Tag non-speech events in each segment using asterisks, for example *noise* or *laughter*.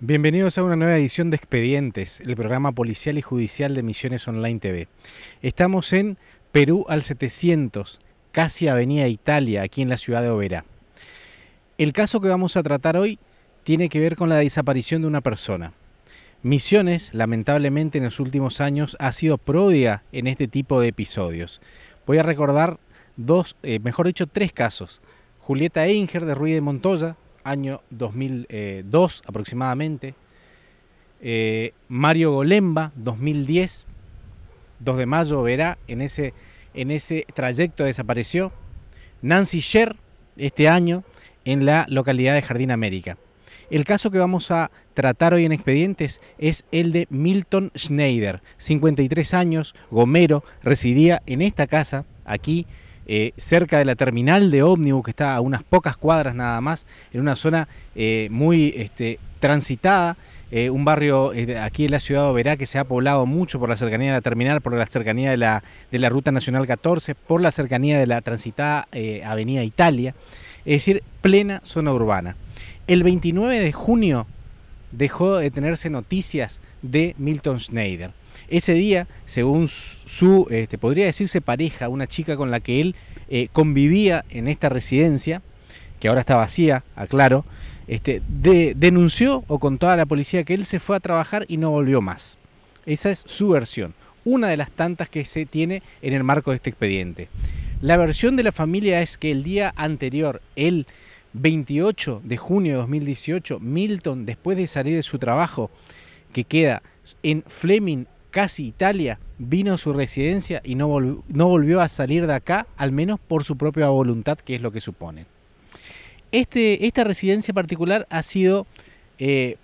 Bienvenidos a una nueva edición de Expedientes, el programa policial y judicial de Misiones Online TV. Estamos en Perú al 700, casi Avenida Italia, aquí en la ciudad de Oberá. El caso que vamos a tratar hoy tiene que ver con la desaparición de una persona. Misiones, lamentablemente en los últimos años, ha sido pródiga en este tipo de episodios. Voy a recordar dos, eh, mejor dicho, tres casos. Julieta Einger de Ruiz de Montoya, año 2002 eh, aproximadamente. Eh, Mario Golemba, 2010, 2 de mayo, verá, en ese, en ese trayecto desapareció. Nancy Sher, este año, en la localidad de Jardín América. El caso que vamos a tratar hoy en expedientes es el de Milton Schneider, 53 años, gomero, residía en esta casa, aquí, eh, cerca de la terminal de ómnibus, que está a unas pocas cuadras nada más, en una zona eh, muy este, transitada. Eh, un barrio aquí en la ciudad de Oberá que se ha poblado mucho por la cercanía de la terminal, por la cercanía de la, Ruta Nacional 14, por la cercanía de la transitada Avenida Italia, es decir, plena zona urbana. El 29 de junio dejó de tenerse noticias de Milton Schneider. Ese día, según su, este, podría decirse pareja, una chica con la que él eh, convivía en esta residencia, que ahora está vacía, aclaro, este, denunció o contó a la policía que él se fue a trabajar y no volvió más. Esa es su versión, una de las tantas que se tiene en el marco de este expediente. La versión de la familia es que el día anterior, el 28 de junio de 2018, Milton, después de salir de su trabajo, que queda en Fleming casi Italia, vino a su residencia y no, volvió, no volvió a salir de acá, al menos por su propia voluntad, que es lo que supone. Este, esta residencia particular ha sido eh,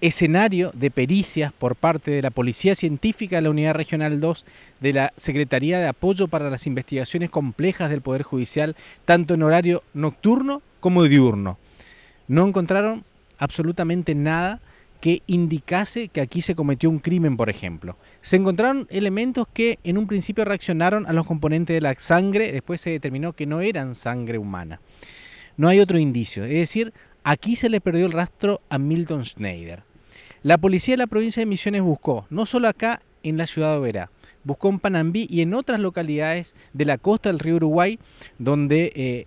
escenario de pericias por parte de la Policía Científica de la Unidad Regional 2, de la Secretaría de Apoyo para las Investigaciones Complejas del Poder Judicial, tanto en horario nocturno como diurno. No encontraron absolutamente nada que indicase que aquí se cometió un crimen, por ejemplo. Se encontraron elementos que en un principio reaccionaron a los componentes de la sangre, después se determinó que no eran sangre humana. No hay otro indicio, es decir, aquí se le perdió el rastro a Milton Schneider. La policía de la provincia de Misiones buscó, no solo acá en la ciudad de Oberá, buscó en Panambí y en otras localidades de la costa del río Uruguay, donde eh,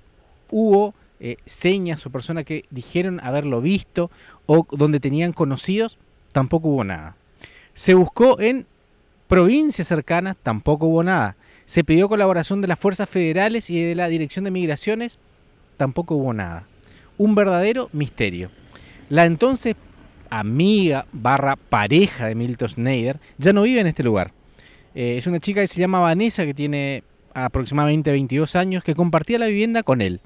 hubo eh, señas o personas que dijeron haberlo visto o donde tenían conocidos, tampoco hubo nada. Se buscó en provincias cercanas, tampoco hubo nada. Se pidió colaboración de las fuerzas federales y de la Dirección de Migraciones, tampoco hubo nada. Un verdadero misterio. La entonces amiga barra pareja de Milton Schneider ya no vive en este lugar. Eh, es una chica que se llama Vanessa, que tiene aproximadamente 22 años, que compartía la vivienda con él.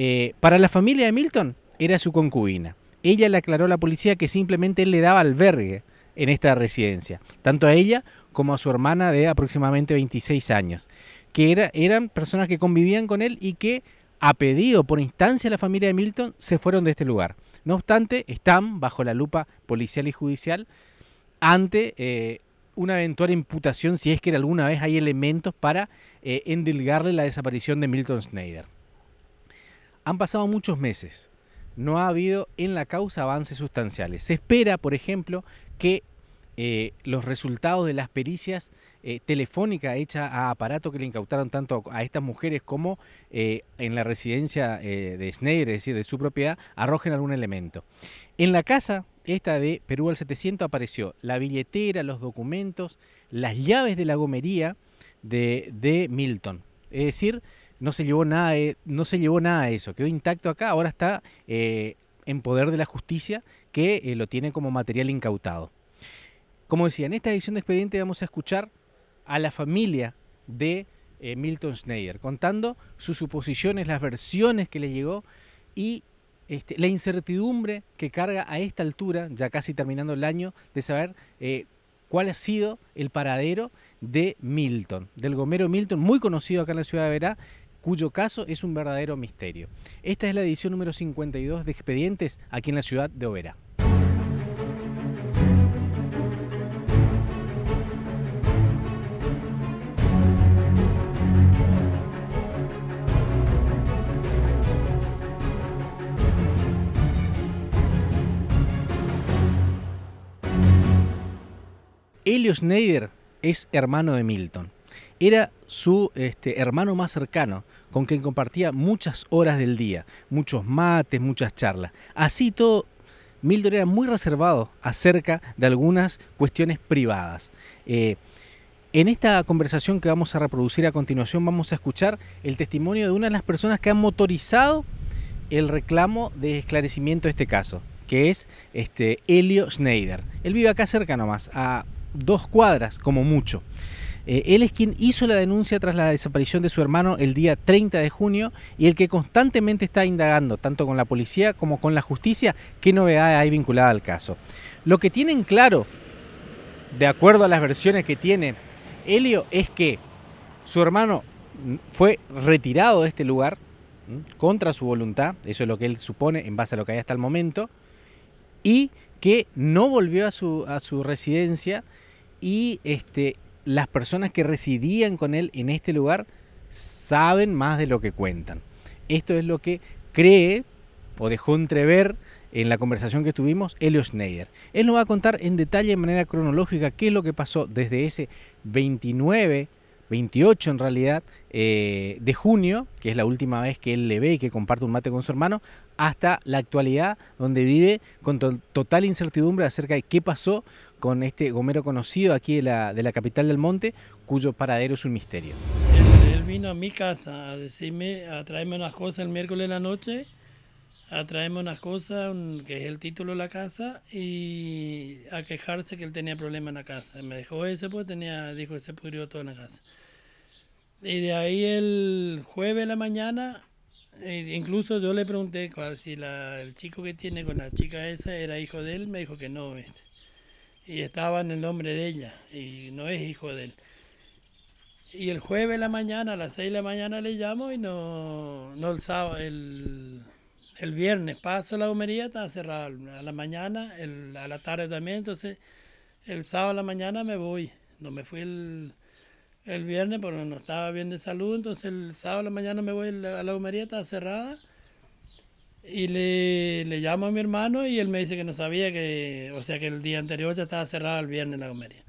Eh, para la familia de Milton era su concubina. Ella le aclaró a la policía que simplemente él le daba albergue en esta residencia, tanto a ella como a su hermana de aproximadamente 26 años, que eran personas que convivían con él y que a pedido por instancia de la familia de Milton, se fueron de este lugar. No obstante, están bajo la lupa policial y judicial ante eh, una eventual imputación si es que alguna vez hay elementos para eh, endilgarle la desaparición de Milton Schneider. Han pasado muchos meses. No ha habido en la causa avances sustanciales. Se espera, por ejemplo, que eh, los resultados de las pericias eh, telefónicas hechas a aparato que le incautaron tanto a estas mujeres como eh, en la residencia de Schneider, es decir, de su propiedad, arrojen algún elemento. En la casa, esta de Perú al 700, apareció la billetera, los documentos, las llaves de la gomería de, de Milton. Es decir, no se llevó nada de, no se llevó nada eso, quedó intacto acá, ahora está eh, en poder de la justicia que eh, lo tiene como material incautado. Como decía, en esta edición de expediente vamos a escuchar a la familia de eh, Milton Schneider, contando sus suposiciones, las versiones que le llegó y este, la incertidumbre que carga a esta altura, ya casi terminando el año, de saber cuál ha sido el paradero de Milton, del gomero Milton, muy conocido acá en la ciudad de Verá, cuyo caso es un verdadero misterio. Esta es la edición número 52 de Expedientes aquí en la ciudad de Oberá. Elio Schneider es hermano de Milton era su este, hermano más cercano, con quien compartía muchas horas del día, muchos mates, muchas charlas. Así todo, Mildred era muy reservado acerca de algunas cuestiones privadas. Eh, en esta conversación que vamos a reproducir a continuación vamos a escuchar el testimonio de una de las personas que han motorizado el reclamo de esclarecimiento de este caso, que es este Helio Schneider. Él vive acá cerca nomás, a dos cuadras como mucho. Eh, él es quien hizo la denuncia tras la desaparición de su hermano el día 30 de junio y el que constantemente está indagando, tanto con la policía como con la justicia, qué novedad hay vinculada al caso. Lo que tienen claro, de acuerdo a las versiones que tiene Helio, es que su hermano fue retirado de este lugar contra su voluntad, eso es lo que él supone en base a lo que hay hasta el momento, y que no volvió a su, a su residencia y este, las personas que residían con él en este lugar saben más de lo que cuentan. Esto es lo que cree o dejó entrever en la conversación que tuvimos Elio Schneider. Él nos va a contar en detalle, de manera cronológica, qué es lo que pasó desde ese 29, 28 en realidad, eh, de junio, que es la última vez que él le ve y que comparte un mate con su hermano, hasta la actualidad, donde vive con total incertidumbre acerca de qué pasó con este gomero conocido aquí de la, capital del monte, cuyo paradero es un misterio. Él, vino a mi casa a decirme, a traerme unas cosas el miércoles de la noche, a traerme unas cosas, que es el título de la casa, y a quejarse que él tenía problemas en la casa. Me dejó ese, pues tenía, dijo que se pudrió todo en la casa. Y de ahí el jueves de la mañana, e incluso yo le pregunté si el chico que tiene con la chica esa era hijo de él, me dijo que no. ¿viste? y estaba en el nombre de ella, y no es hijo de él. Y el jueves de la mañana, a las seis de la mañana le llamo y no, no el sábado, el, viernes paso la homería, está cerrada a la mañana, el, a la tarde también, entonces el sábado a la mañana me voy, no me fui el, el viernes porque no estaba bien de salud, entonces el sábado a la mañana me voy a la, a está cerrada y le, le llamo a mi hermano y él me dice que no sabía que, o sea que el día anterior ya estaba cerrado el viernes la comedia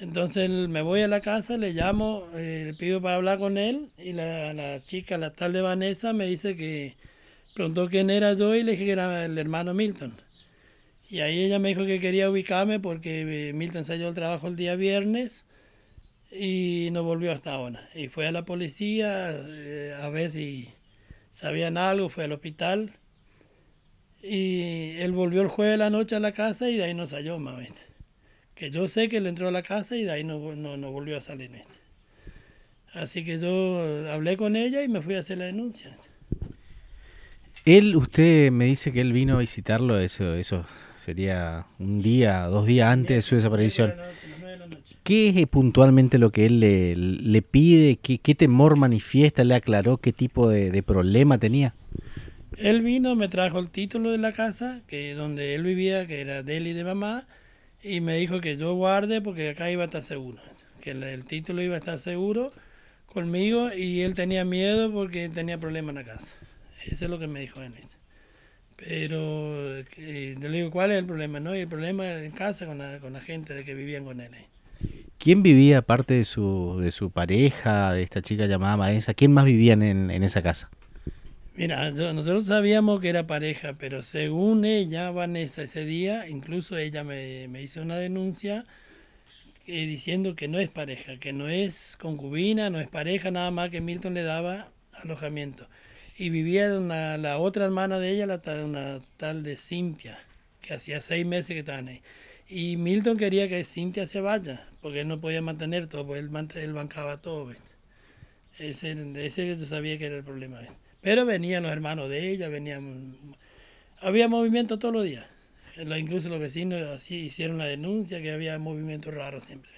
Entonces me voy a la casa, le llamo, eh, le pido para hablar con él y la, chica, la tal de Vanessa, me dice que preguntó quién era yo y le dije que era el hermano Milton. Y ahí ella me dijo que quería ubicarme porque eh, Milton se salió el trabajo el día viernes y no volvió hasta ahora. Y fue a la policía eh, a ver si sabían algo, fue al hospital. Y él volvió el jueves de la noche a la casa y de ahí no salió mami. Que yo sé que él entró a la casa y de ahí no, no, volvió a salir. Así que yo hablé con ella y me fui a hacer la denuncia. Él, usted me dice que él vino a visitarlo, eso, eso sería un día, dos días antes de su desaparición. ¿Qué es eh, puntualmente lo que él le, pide? ¿Qué, temor manifiesta? ¿Le aclaró qué tipo de, problema tenía? Él vino, me trajo el título de la casa, que donde él vivía, que era de él y de mamá, y me dijo que yo guarde porque acá iba a estar seguro, que el, título iba a estar seguro conmigo y él tenía miedo porque tenía problemas en la casa. Eso es lo que me dijo él. Pero eh, le digo, ¿cuál es el problema? No, el problema en casa con la, gente de que vivían con él. Eh. ¿Quién vivía aparte de su, de su pareja, de esta chica llamada Maesa? ¿Quién más vivían en, esa casa? Mira, nosotros sabíamos que era pareja, pero según ella, Vanessa, ese día, incluso ella me, hizo una denuncia eh, diciendo que no es pareja, que no es concubina, no es pareja, nada más que Milton le daba alojamiento. Y vivía la otra hermana de ella, la una tal de Cintia, que hacía seis meses que estaban ahí. Y Milton quería que Cintia se vaya, porque él no podía mantener todo, porque él, bancaba todo. ¿ves? Ese, que yo sabía que era el problema. Pero venían los hermanos de ella, venían... Había movimiento todos los días. Incluso los vecinos así hicieron la denuncia que había movimiento raro siempre.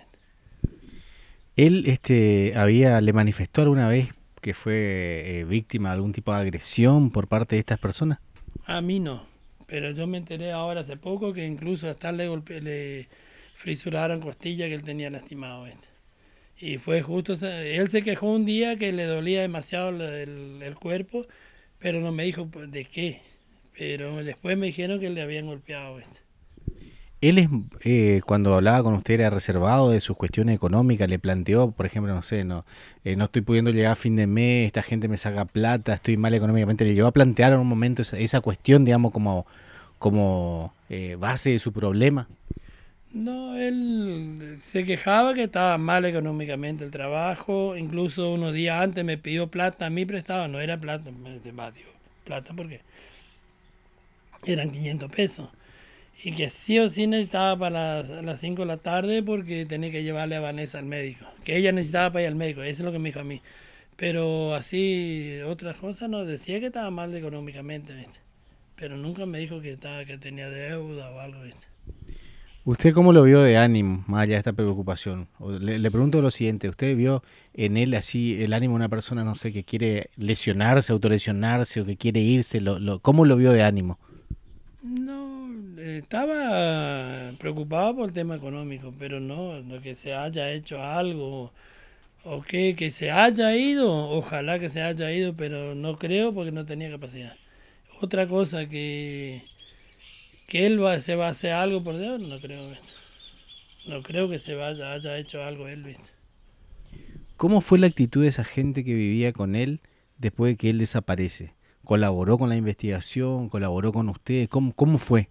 Él este, había, le manifestó alguna vez que fue eh, víctima de algún tipo de agresión por parte de estas personas. A mí no pero yo me enteré ahora hace poco que incluso hasta le, golpe, le frisuraron costilla que él tenía lastimado. Y fue justo, él se quejó un día que le dolía demasiado el, cuerpo, pero no me dijo pues, de qué. Pero después me dijeron que le habían golpeado. esto. Él es, eh, cuando hablaba con usted, era reservado de sus cuestiones económicas, le planteó, por ejemplo, no sé, no, eh, no estoy pudiendo llegar a fin de mes, esta gente me saca plata, estoy mal económicamente, le llegó a plantear en un momento esa, cuestión, digamos, como, como eh, base de su problema. No, él se quejaba que estaba mal económicamente el trabajo, incluso unos días antes me pidió plata, a mí prestaba, no era plata, me, plata porque eran 500 pesos y que sí o sí necesitaba para las, las 5 de la tarde porque tenía que llevarle a Vanessa al médico, que ella necesitaba para ir al médico, eso es lo que me dijo a mí. Pero así, otras cosas, nos decía que estaba mal económicamente, pero nunca me dijo que, estaba, que tenía deuda o algo. ¿viste? ¿Usted cómo lo vio de ánimo, más allá de esta preocupación? Le, le, pregunto lo siguiente, ¿usted vio en él así el ánimo de una persona, no sé, que quiere lesionarse, autolesionarse o que quiere irse? Lo, lo, ¿Cómo lo vio de ánimo? No, estaba preocupado por el tema económico, pero no, lo que se haya hecho algo o que, que se haya ido, ojalá que se haya ido, pero no creo porque no tenía capacidad. Otra cosa que, que él se va a hacer algo por Dios, no creo. No creo que se vaya, haya hecho algo él, ¿Cómo fue la actitud de esa gente que vivía con él después de que él desaparece? ¿Colaboró con la investigación? ¿Colaboró con ustedes? ¿Cómo, cómo fue?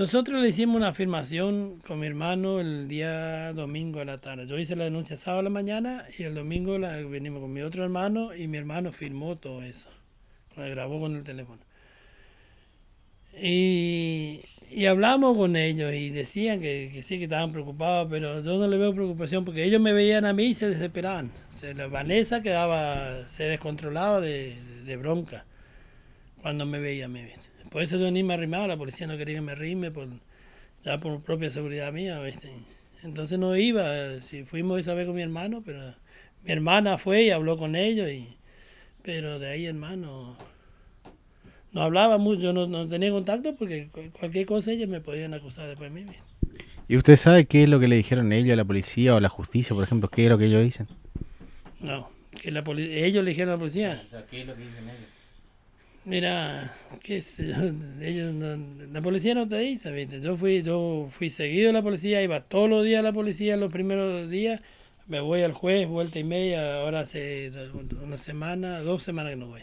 Nosotros le hicimos una afirmación con mi hermano el día domingo a la tarde. Yo hice la denuncia sábado a la mañana y el domingo la venimos con mi otro hermano y mi hermano firmó todo eso. lo grabó con el teléfono. Y, hablamos con ellos y decían que, sí, que estaban preocupados, pero yo no le veo preocupación porque ellos me veían a mí y se desesperaban. la Vanessa quedaba, se descontrolaba de, bronca cuando me veía a mí. Por eso yo ni me arrimaba, la policía no quería que me arrime, por, ya por propia seguridad mía, Entonces no iba, si fuimos esa vez con mi hermano, pero mi hermana fue y habló con ellos, y, pero de ahí hermano no hablaba mucho, no, tenía contacto porque cualquier cosa ellos me podían acusar después de mí. ¿Y usted sabe qué es lo que le dijeron ellos a la policía o a la justicia, por ejemplo? ¿Qué es lo que ellos dicen? No, que la ellos le dijeron a la policía. ¿Qué es lo que dicen ellos? Mira, que *laughs* ellos, la policía no te dice, Yo fui, yo fui seguido a la policía, iba todos los días a la policía, los primeros días, me voy al juez, vuelta y media, ahora hace una semana, dos semanas que no voy.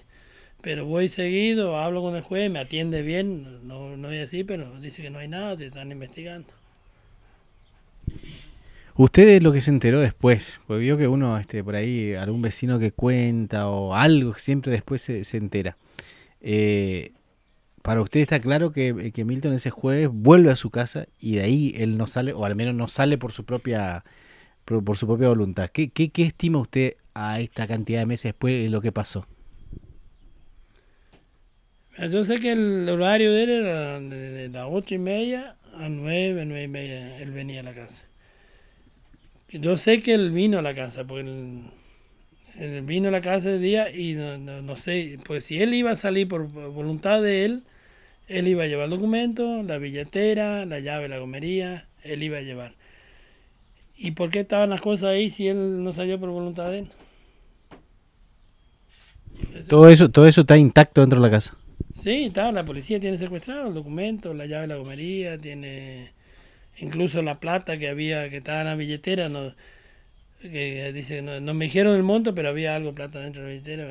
Pero voy seguido, hablo con el juez, me atiende bien, no, no es así, pero dice que no hay nada, te están investigando. Usted es lo que se enteró después, porque vio que uno, este, por ahí, algún vecino que cuenta o algo, siempre después se, se entera. Eh, para usted está claro eh, que, Milton ese jueves vuelve a su casa y de ahí él no sale, o al menos no sale por su propia, por, su propia voluntad. ¿Qué, qué, estima usted a esta cantidad de meses después de lo que pasó? Yo sé que el horario de él era de las ocho y media a nueve, nueve y media, él venía a la casa. Yo sé que él vino a la casa, porque él, eh, vino a la casa ese día y no, sé, pues si él iba a salir por voluntad de él, él iba a llevar el documento, la billetera, la llave de la gomería, él iba a llevar. ¿Y por qué estaban las cosas ahí si él no salió por voluntad de él? todo eso, todo eso está intacto dentro de la casa. Sí, está, la policía tiene secuestrado el documento, la llave de la gomería, tiene incluso la plata que había, que estaba en la billetera, no, que dice, no, me dijeron el monto, pero había algo plata dentro del billetera.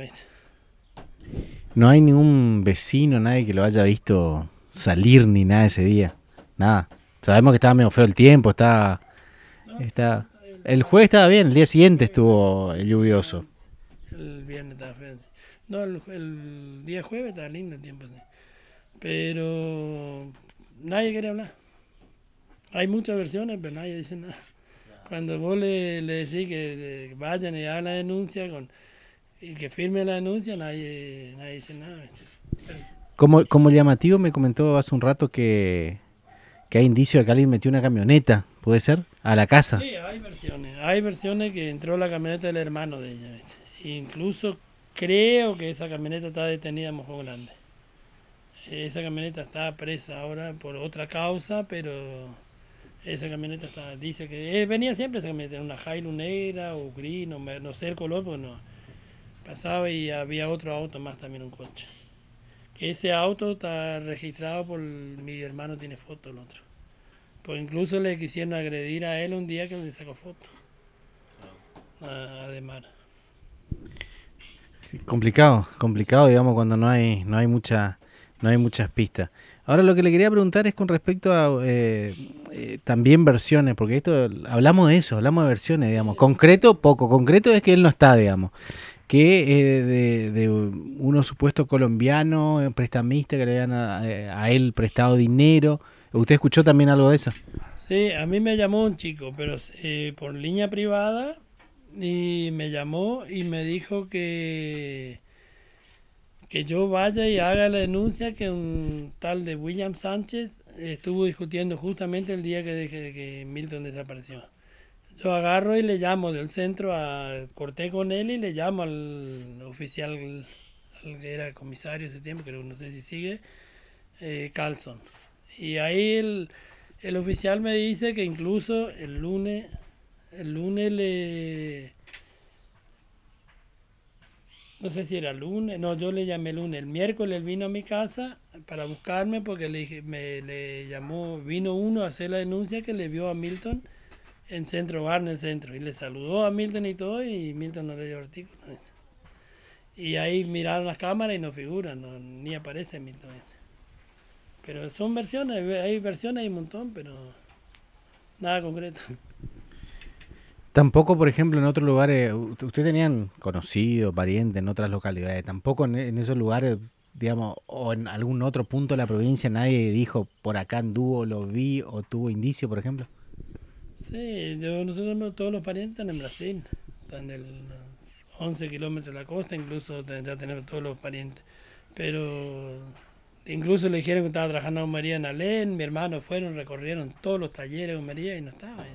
No hay ningún vecino, nadie que lo haya visto salir ni nada ese día. Nada. Sabemos que estaba medio feo el tiempo, está... está... El jueves estaba bien, el día siguiente estuvo lluvioso. El viernes estaba feo. No, el, el día jueves estaba lindo el tiempo. Pero nadie quiere hablar. Hay muchas versiones, pero nadie dice nada. Cuando vos le, decís que vayan y hagan la denuncia con, y que firme la denuncia, nadie, nadie dice nada. Como, como llamativo me comentó hace un rato que, hay indicios de que alguien metió una camioneta, ¿puede ser? A la casa. Sí, hay versiones. Hay versiones que entró la camioneta del hermano de ella. Incluso creo que esa camioneta está detenida en Mojo Grande. Esa camioneta está presa ahora por otra causa, pero esa camioneta está, dice que eh, venía siempre esa camioneta, una Hilux negra o gris, no, sé el color, pero pues no. Pasaba y había otro auto más también, un coche. Ese auto está registrado por mi hermano, tiene foto el otro. Pues incluso le quisieron agredir a él un día que le sacó foto. Además. Ah. Ah, complicado, complicado, digamos, cuando no hay, no hay mucha no hay muchas pistas. Ahora lo que le quería preguntar es con respecto a eh, eh, también versiones, porque esto hablamos de eso, hablamos de versiones, digamos. Concreto, poco. Concreto es que él no está, digamos. Que eh, de, uno supuesto colombiano, prestamista, que le habían a, a, él prestado dinero. ¿Usted escuchó también algo de eso? Sí, a mí me llamó un chico, pero por línea privada, y me llamó y me dijo que que yo vaya y haga la denuncia que un tal de William Sánchez estuvo discutiendo justamente el día que, Milton desapareció. Yo agarro y le llamo del centro, a, corté con él y le llamo al oficial, que era comisario ese tiempo, creo, no sé si sigue, eh, Carlson. Y ahí el, el oficial me dice que incluso el lunes, el lunes le no sé si era lunes, no, yo le llamé lunes, el miércoles vino a mi casa para buscarme porque le, me, le llamó, vino uno a hacer la denuncia que le vio a Milton en Centro Bar, en el centro, y le saludó a Milton y todo, y Milton no le dio artículo. Y ahí miraron las cámaras y no figuran, ni aparece Milton. Pero son versiones, hay versiones hay un montón, pero nada concreto. Tampoco, por ejemplo, en otros lugares, ustedes tenían conocidos, parientes en otras localidades, tampoco en, esos lugares, digamos, o en algún otro punto de la provincia nadie dijo, por acá anduvo, lo vi o tuvo indicio, por ejemplo. Sí, yo, nosotros todos los parientes están en Brasil, están del 11 kilómetros de la costa, incluso ya tenemos todos los parientes. Pero incluso le dijeron que estaba trabajando a María en Alén, mi hermano fueron, recorrieron todos los talleres de María y no estaba. Ahí,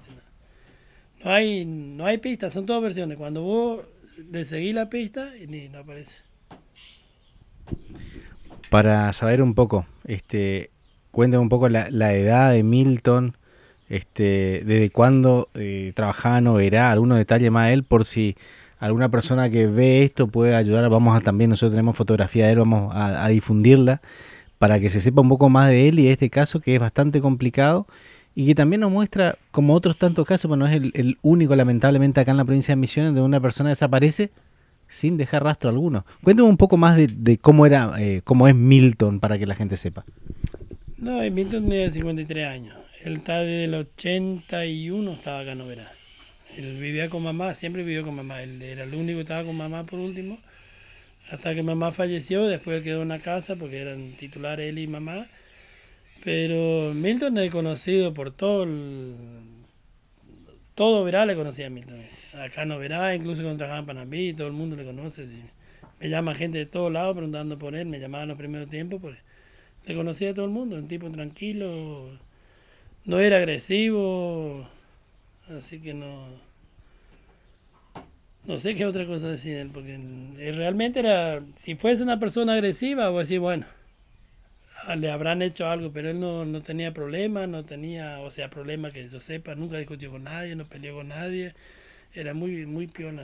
no hay, no hay pistas, son todas versiones. Cuando vos le seguís la pista, ni, no aparece. Para saber un poco, este, cuéntame un poco la, edad de Milton, este, desde cuándo eh, trabajaba era, algunos detalles más de él, por si alguna persona que ve esto puede ayudar. Vamos a también, nosotros tenemos fotografía de él, vamos a difundirla para que se sepa un poco más de él y de este caso que es bastante complicado y que también nos muestra, como otros tantos casos, pero no es el, único lamentablemente acá en la provincia de Misiones, donde una persona desaparece sin dejar rastro alguno. Cuéntame un poco más de, cómo era, eh, cómo es Milton para que la gente sepa. No, Milton tiene 53 años. Él está desde el 81, estaba acá en Novera. Él vivía con mamá, siempre vivió con mamá. Él era el único que estaba con mamá por último. Hasta que mamá falleció, después él quedó en la casa porque eran titulares él y mamá pero Milton es conocido por todo Todo Verá le conocía a Milton. Acá no Verá, incluso cuando trabajaba en Panamá, todo el mundo le conoce. Me llama gente de todos lados preguntando por él, me llamaban los primeros tiempos, porque le conocía a todo el mundo, un tipo tranquilo, no era agresivo, así que no... No sé qué otra cosa decir porque realmente era, si fuese una persona agresiva, voy a decir, bueno, Ah, le habrán hecho algo, pero él no, no tenía problemas, no tenía, o sea, problemas que yo sepa, nunca discutió con nadie, no peleó con nadie, era muy, muy piona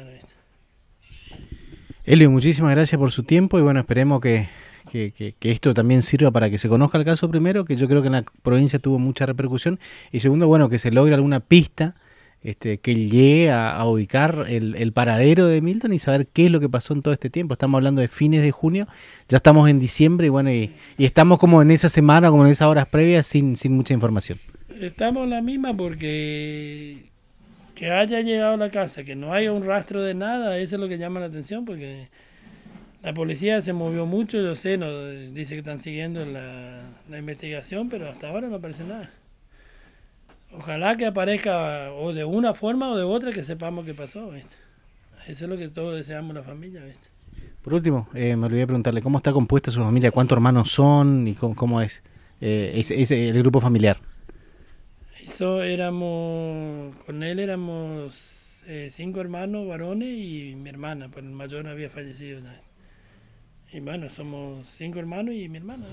Elio, muchísimas gracias por su tiempo y bueno, esperemos que, que, que, que, esto también sirva para que se conozca el caso primero, que yo creo que en la provincia tuvo mucha repercusión, y segundo, bueno, que se logre alguna pista este, que llegue a, ubicar el, paradero de Milton y saber qué es lo que pasó en todo este tiempo. Estamos hablando de fines de junio, ya estamos en diciembre y bueno, y, estamos como en esa semana, como en esas horas previas, sin, sin mucha información. Estamos la misma porque que haya llegado a la casa, que no haya un rastro de nada, eso es lo que llama la atención porque la policía se movió mucho, yo sé, nos dice que están siguiendo la investigación, pero hasta ahora no aparece nada. Ojalá que aparezca o de una forma o de otra que sepamos qué pasó. Eso es lo que todos deseamos la familia. Por último, eh, me olvidé preguntarle, ¿cómo está compuesta su familia? ¿Cuántos hermanos son y cómo, eh, es, el grupo familiar? Eso éramos, con él éramos eh, cinco hermanos varones y mi hermana, pues el mayor había fallecido. Y bueno, somos cinco hermanos y mi hermana.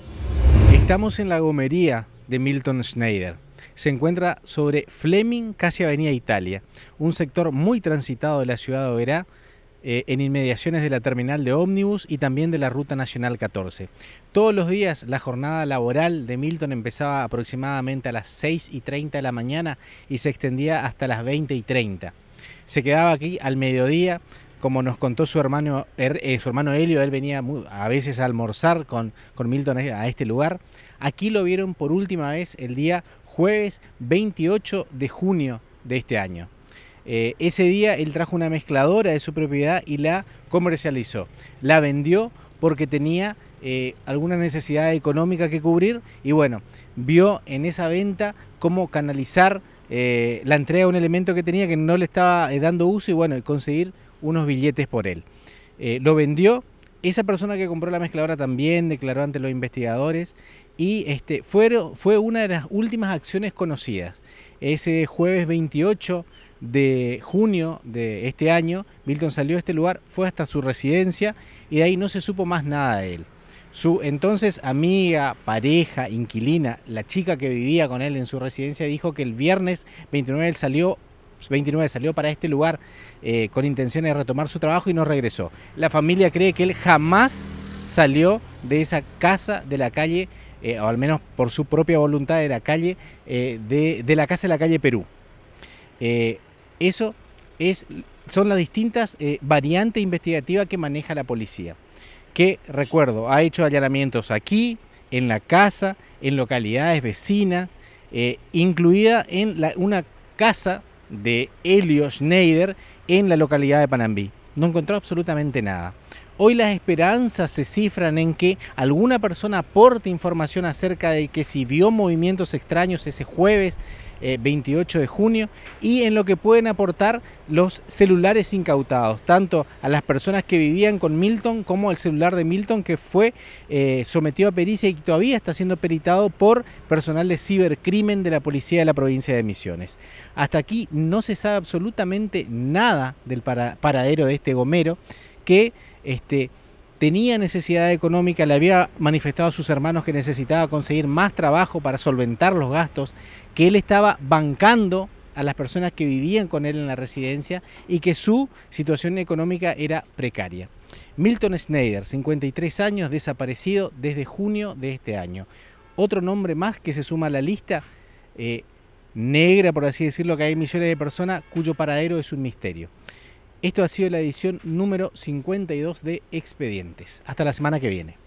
Estamos en la gomería de Milton Schneider se encuentra sobre Fleming, casi Avenida Italia, un sector muy transitado de la ciudad de Oberá, eh, en inmediaciones de la terminal de ómnibus y también de la Ruta Nacional 14. Todos los días la jornada laboral de Milton empezaba aproximadamente a las 6 y 30 de la mañana y se extendía hasta las 20 y 30. Se quedaba aquí al mediodía, como nos contó su hermano, er, eh, su hermano Helio, él venía a veces a almorzar con, con Milton a este lugar. Aquí lo vieron por última vez el día jueves 28 de junio de este año. Eh, ese día él trajo una mezcladora de su propiedad y la comercializó. La vendió porque tenía eh, alguna necesidad económica que cubrir y bueno, vio en esa venta cómo canalizar eh, la entrega de un elemento que tenía que no le estaba dando uso y bueno, conseguir unos billetes por él. lo vendió esa persona que compró la mezcladora también declaró ante los investigadores y este, fue, fue una de las últimas acciones conocidas. Ese jueves 28 de junio de este año, Milton salió de este lugar, fue hasta su residencia y de ahí no se supo más nada de él. Su entonces amiga, pareja, inquilina, la chica que vivía con él en su residencia, dijo que el viernes 29 él salió 29 salió para este lugar eh, con intención de retomar su trabajo y no regresó. La familia cree que él jamás salió de esa casa de la calle, eh, o al menos por su propia voluntad de la calle, eh, de, la casa de la calle Perú. eso es, son las distintas variantes investigativas que maneja la policía, que, recuerdo, ha hecho allanamientos aquí, en la casa, en localidades vecinas, incluida en una casa de Helio Schneider en la localidad de Panambí. No encontró absolutamente nada. Hoy las esperanzas se cifran en que alguna persona aporte información acerca de que si vio movimientos extraños ese jueves 28 eh, de junio y en lo que pueden aportar los celulares incautados, tanto a las personas que vivían con Milton como al celular de Milton que fue eh, sometido a pericia y que todavía está siendo peritado por personal de cibercrimen de la policía de la provincia de Misiones. Hasta aquí no se sabe absolutamente nada del paradero de este gomero que este, tenía necesidad económica, le había manifestado a sus hermanos que necesitaba conseguir más trabajo para solventar los gastos, que él estaba bancando a las personas que vivían con él en la residencia y que su situación económica era precaria. Milton Schneider, 53 años, desaparecido desde junio de este año. Otro nombre más que se suma a la lista eh, negra, por así decirlo, que hay millones de personas cuyo paradero es un misterio. Esto ha sido la edición número 52 de Expedientes. Hasta la semana que viene.